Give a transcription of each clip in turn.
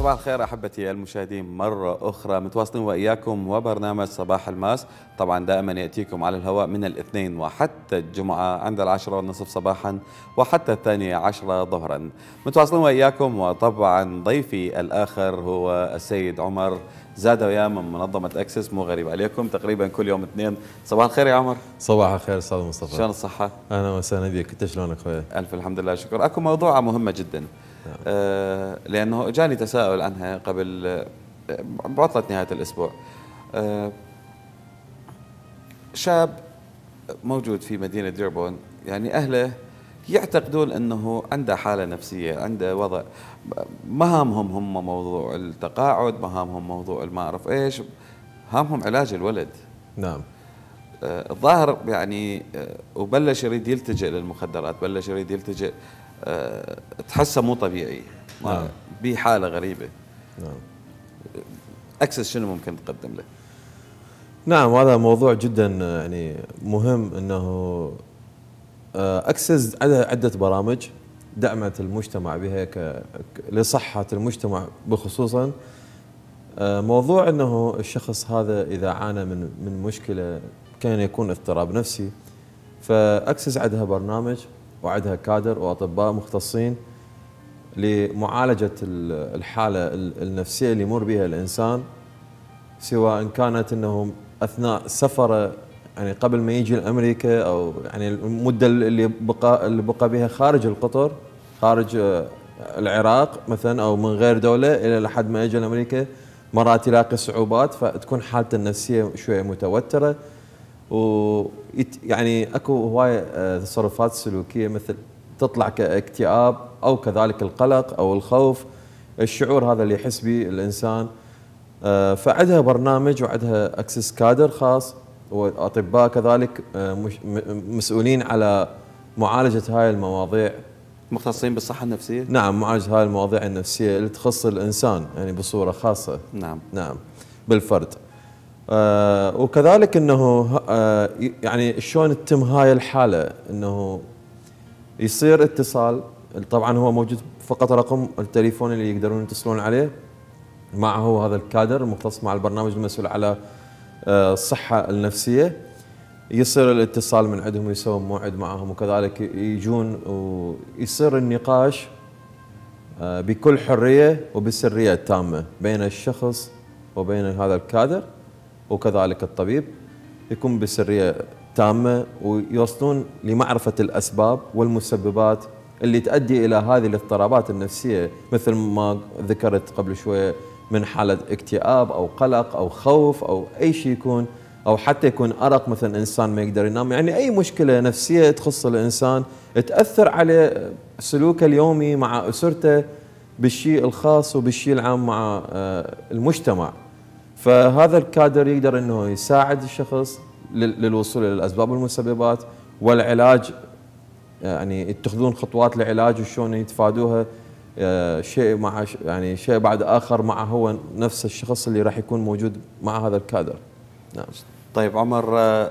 صباح الخير احبتي المشاهدين مره اخرى متواصلين واياكم وبرنامج صباح الماس طبعا دائما ياتيكم على الهواء من الاثنين وحتى الجمعه عند العشرة والنصف صباحا وحتى الثانية عشرة ظهرا متواصلين واياكم وطبعا ضيفي الاخر هو السيد عمر زاد زادويا من منظمة اكسس مو غريب عليكم تقريبا كل يوم اثنين صباح الخير يا عمر صباح الخير استاذ مصطفى شلون الصحة؟ انا وسهلا بك انت شلونك خويا؟ الف الحمد لله شكرا اكو موضوع مهمة جدا آه، لانه اجاني تساؤل عنها قبل آه، بعطله نهايه الاسبوع آه، شاب موجود في مدينه ديربون يعني اهله يعتقدون انه عنده حاله نفسيه عنده وضع مهامهم هم موضوع التقاعد مهامهم موضوع ما اعرف ايش همهم علاج الولد نعم آه، الظاهر يعني آه، وبلش يريد يلتجئ للمخدرات بلش يريد يلتجئ آه، تحسه مو طبيعي نعم. بحاله غريبه نعم اكسس شنو ممكن تقدم له نعم هذا موضوع جدا يعني مهم انه اكسس عده برامج دعمت المجتمع بها لصحه المجتمع بخصوصا موضوع انه الشخص هذا اذا عانى من من مشكله كان يكون اضطراب نفسي فاكسس عندها برنامج وعندها كادر واطباء مختصين لمعالجه الحاله النفسيه اللي يمر بها الانسان سواء كانت انهم اثناء سفره يعني قبل ما يجي لامريكا او يعني المده اللي بقى اللي بقى بها خارج القطر خارج آه، العراق مثلا او من غير دوله الى لحد ما اجى لامريكا مرات يلاقي صعوبات فتكون حالته النفسيه شويه متوتره و يعني اكو هواي آه، تصرفات سلوكيه مثل تطلع كاكتئاب او كذلك القلق او الخوف الشعور هذا اللي يحس به الانسان آه، فعندها برنامج وعندها اكسس كادر خاص واطباء كذلك آه، مسؤولين على معالجه هاي المواضيع مختصين بالصحه النفسيه؟ نعم معالجه هاي المواضيع النفسيه اللي تخص الانسان يعني بصوره خاصه نعم نعم بالفرد آه وكذلك انه آه يعني شلون تتم هاي الحاله انه يصير اتصال طبعا هو موجود فقط رقم التليفون اللي يقدرون يتصلون عليه معه هذا الكادر المختص مع البرنامج المسؤول على آه، الصحه النفسيه يصير الاتصال من عندهم ويسوون موعد معهم وكذلك يجون ويصير النقاش آه، بكل حريه وبسريه تامه بين الشخص وبين هذا الكادر وكذلك الطبيب يكون بسريه تامه ويوصلون لمعرفه الاسباب والمسببات اللي تؤدي الى هذه الاضطرابات النفسيه مثل ما ذكرت قبل شويه من حاله اكتئاب او قلق او خوف او اي شيء يكون او حتى يكون ارق مثلا انسان ما يقدر ينام يعني اي مشكله نفسيه تخص الانسان تاثر على سلوكه اليومي مع اسرته بالشيء الخاص وبالشيء العام مع آه، المجتمع فهذا الكادر يقدر انه يساعد الشخص للوصول الى الاسباب والمسببات والعلاج يعني يتخذون خطوات لعلاج وشلون يتفادوها آه، شيء مع يعني شيء بعد اخر مع هو نفس الشخص اللي راح يكون موجود مع هذا الكادر نعم طيب عمر آه،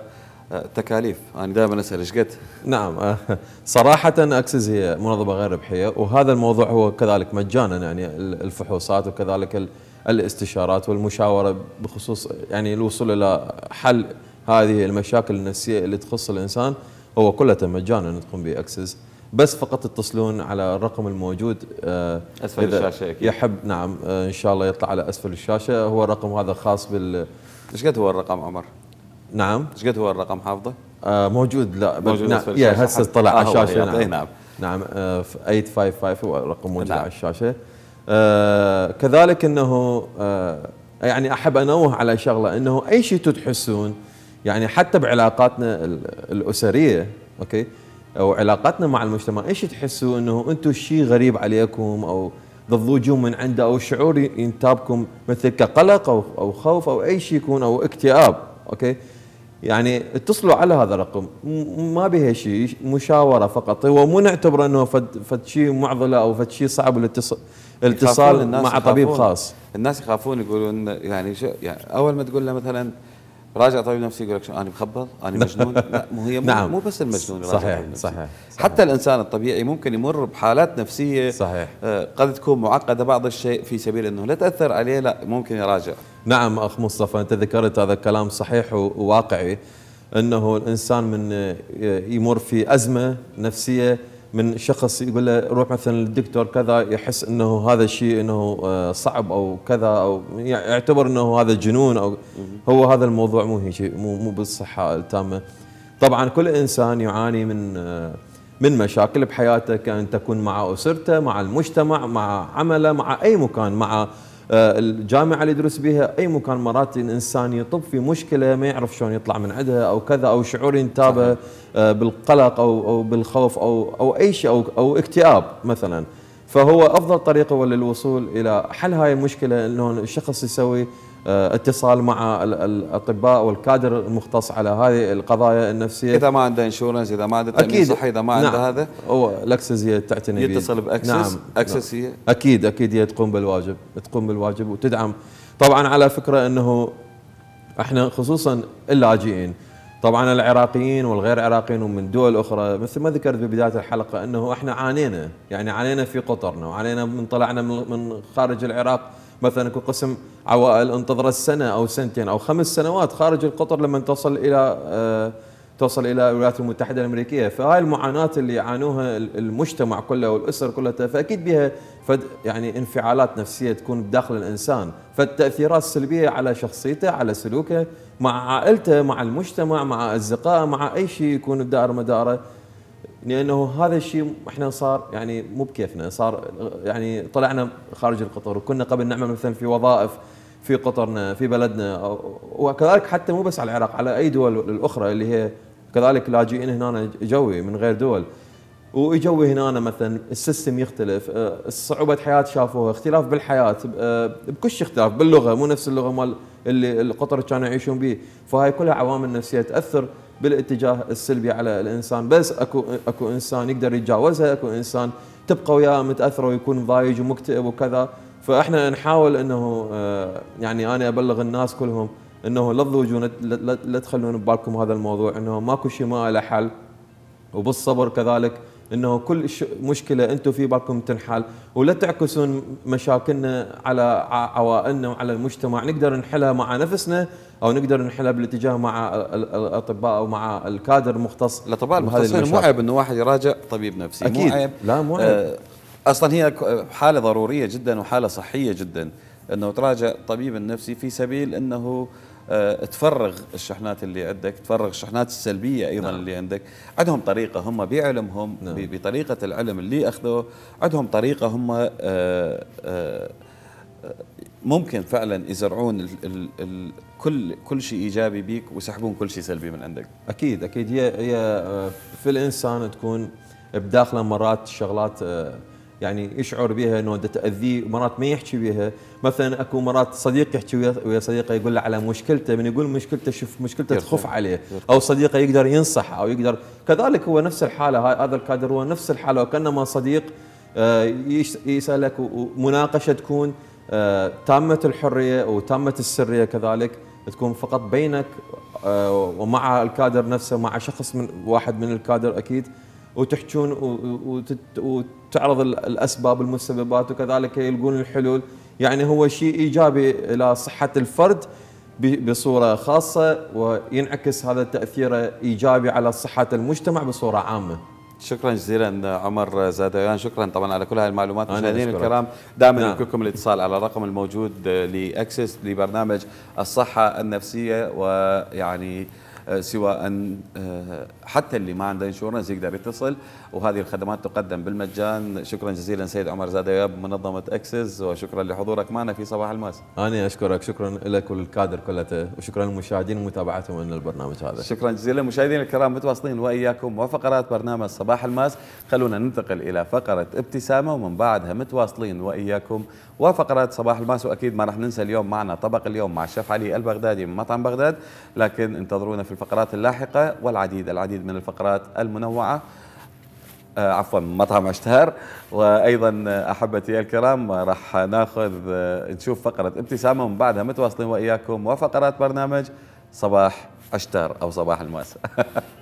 التكاليف انا دائما اسال ايش قد نعم آه. صراحه اكسس هي منظمه غير ربحيه وهذا الموضوع هو كذلك مجانا يعني الفحوصات وكذلك الاستشارات والمشاوره بخصوص يعني الوصول الى حل هذه المشاكل النفسيه اللي تخص الانسان هو كلها مجانا تقوم به اكسس بس فقط تتصلون على الرقم الموجود آه، اسفل الشاشه أكيد. يحب نعم آه، ان شاء الله يطلع على اسفل الشاشه هو الرقم هذا خاص بال ايش قد هو الرقم عمر؟ نعم ايش قد هو الرقم حافظه؟ آه موجود لا موجود نعم يا هسه طلع آه، على الشاشه نعم نعم نعم 855 آه، هو رقم موجود نعم. على الشاشه آه كذلك انه آه يعني احب انوه على شغله انه اي شيء تحسون يعني حتى بعلاقاتنا الاسريه اوكي او علاقاتنا مع المجتمع ايش تحسوا انه انتم شيء غريب عليكم او ضجوا من عنده او شعور ينتابكم مثل كقلق او او خوف او اي شيء يكون او اكتئاب اوكي يعني اتصلوا على هذا الرقم ما بها شيء مشاوره فقط هو مو نعتبره انه فد فد شيء معضله او فد شيء صعب الاتصال الاتصال مع طبيب خاص الناس يخافون يقولون يعني شو يعني اول ما تقول له مثلا راجع طبيب نفسي يقول لك انا مخبل انا مجنون لا مو هي مو, نعم. مو بس المجنون صحيح, صحيح صحيح حتى الانسان الطبيعي ممكن يمر بحالات نفسيه صحيح آه، قد تكون معقده بعض الشيء في سبيل انه لا تاثر عليه لا ممكن يراجع نعم اخ مصطفى انت ذكرت هذا الكلام صحيح وواقعي انه الانسان من آه، يمر في ازمه نفسيه من شخص يقول له روح مثلا للدكتور كذا يحس انه هذا الشيء انه آه، صعب او كذا او يعني يعتبر انه هذا جنون او هو هذا الموضوع مو هيك مو مو بالصحه التامه. طبعا كل انسان يعاني من آه، من مشاكل بحياته كان تكون مع اسرته، مع المجتمع، مع عمله، مع اي مكان، مع آه، الجامعه اللي يدرس بها اي مكان مرات الانسان يطب في مشكله ما يعرف شلون يطلع من عندها او كذا او شعور ينتابه آه، بالقلق او او بالخوف او او اي شيء او او اكتئاب مثلا فهو افضل طريقه للوصول الى حل هاي المشكله انه الشخص يسوي آه، اتصال مع الاطباء والكادر المختص على هذه القضايا النفسيه اذا ما عنده انشورنس اذا ما عنده تامين صحي اذا ما عنده نعم. هذا هو الاكسس هي تعتني يتصل باكسس نعم. اكسس هي اكيد اكيد هي تقوم بالواجب تقوم بالواجب وتدعم طبعا على فكره انه احنا خصوصا اللاجئين طبعا العراقيين والغير عراقيين ومن دول اخرى مثل ما ذكرت ببدايه الحلقه انه احنا عانينا يعني عانينا في قطرنا وعانينا من طلعنا من خارج العراق مثلا يكون قسم عوائل انتظرت سنه او سنتين او خمس سنوات خارج القطر لما تصل الى آه، توصل الى الولايات المتحده الامريكيه، فهاي المعاناه اللي يعانوها المجتمع كله والاسر كلها فاكيد بها فد يعني انفعالات نفسيه تكون بداخل الانسان، فالتاثيرات السلبيه على شخصيته، على سلوكه، مع عائلته، مع المجتمع، مع اصدقائه، مع اي شيء يكون بدائر مداره لانه هذا الشيء احنا صار يعني مو بكيفنا صار يعني طلعنا خارج القطر وكنا قبل نعمل مثلا في وظائف في قطرنا في بلدنا وكذلك حتى مو بس على العراق على اي دول الاخرى اللي هي كذلك لاجئين هنا جوي من غير دول ويجوي هنا مثلا السيستم يختلف صعوبة حياة شافوها اختلاف بالحياة بكل شيء اختلاف باللغة مو نفس اللغة مال اللي القطر كانوا يعيشون به فهاي كلها عوامل نفسية تأثر بالاتجاه السلبي على الانسان بس اكو اكو انسان يقدر يتجاوزها اكو انسان تبقى وياه متاثره ويكون ضايج ومكتئب وكذا فاحنا نحاول انه آه، يعني انا ابلغ الناس كلهم انه لا تضوجون لا تخلون ببالكم هذا الموضوع انه ماكو شيء ما له حل وبالصبر كذلك انه كل مشكله انتم في بالكم تنحل ولا تعكسون مشاكلنا على عوائلنا وعلى المجتمع نقدر نحلها مع نفسنا او نقدر نحلها بالاتجاه مع الاطباء او مع الكادر المختص الاطباء المختصين مو عيب انه واحد يراجع طبيب نفسي اكيد مو عيب لا مو عيب آه، اصلا هي حاله ضروريه جدا وحاله صحيه جدا انه تراجع طبيب النفسي في سبيل انه آه، تفرغ الشحنات اللي عندك تفرغ الشحنات السلبيه ايضا نعم. اللي عندك عندهم طريقه هم بعلمهم نعم. بطريقه العلم اللي اخذوه عندهم طريقه هم آه، آه، ممكن فعلا يزرعون الـ الـ الـ كل كل شيء ايجابي بيك ويسحبون كل شيء سلبي من عندك اكيد اكيد هي هي في الانسان تكون بداخله مرات شغلات يعني يشعر بها انه تاذيه مرات ما يحكي بها مثلا اكو مرات صديق يحكي ويا صديقه يقول له على مشكلته من يقول مشكلته شوف مشكلته تخف عليه او صديقه يقدر ينصح او يقدر كذلك هو نفس الحاله هذا الكادر هو نفس الحاله وكانما صديق آه، يسالك ومناقشه تكون آه، تامه الحريه وتامه السريه كذلك تكون فقط بينك آه، ومع الكادر نفسه مع شخص من واحد من الكادر اكيد وتحجون وتعرض الاسباب والمسببات وكذلك يلقون الحلول يعني هو شيء ايجابي الى صحه الفرد بصوره خاصه وينعكس هذا تاثيره ايجابي على صحه المجتمع بصوره عامه. شكرا جزيلا عمر زاديان شكرا طبعا على كل هاي المعلومات مشاهدينا الكرام دائما يمكنكم نعم. الاتصال على الرقم الموجود لاكسس لبرنامج الصحه النفسيه ويعني آه، سواء آه، حتى اللي ما عنده انشورنس يقدر يتصل وهذه الخدمات تقدم بالمجان شكرا جزيلا سيد عمر زاده من منظمه اكسس وشكرا لحضورك معنا في صباح الماس انا اشكرك شكرا لك وللكادر كله وشكرا للمشاهدين ومتابعتهم من البرنامج هذا شكرا جزيلا مشاهدينا الكرام متواصلين واياكم وفقرات برنامج صباح الماس خلونا ننتقل الى فقره ابتسامه ومن بعدها متواصلين واياكم وفقرات صباح الماس واكيد ما راح ننسى اليوم معنا طبق اليوم مع الشيف علي البغدادي من مطعم بغداد لكن انتظرونا في الفقرات اللاحقة والعديد العديد من الفقرات المنوعة آه، عفوا مطعم اشتهر وايضا آه، احبتي الكرام راح ناخذ آه، نشوف فقره ابتسامه ومن بعدها متواصلين واياكم وفقرات برنامج صباح اشتهر او صباح الماسه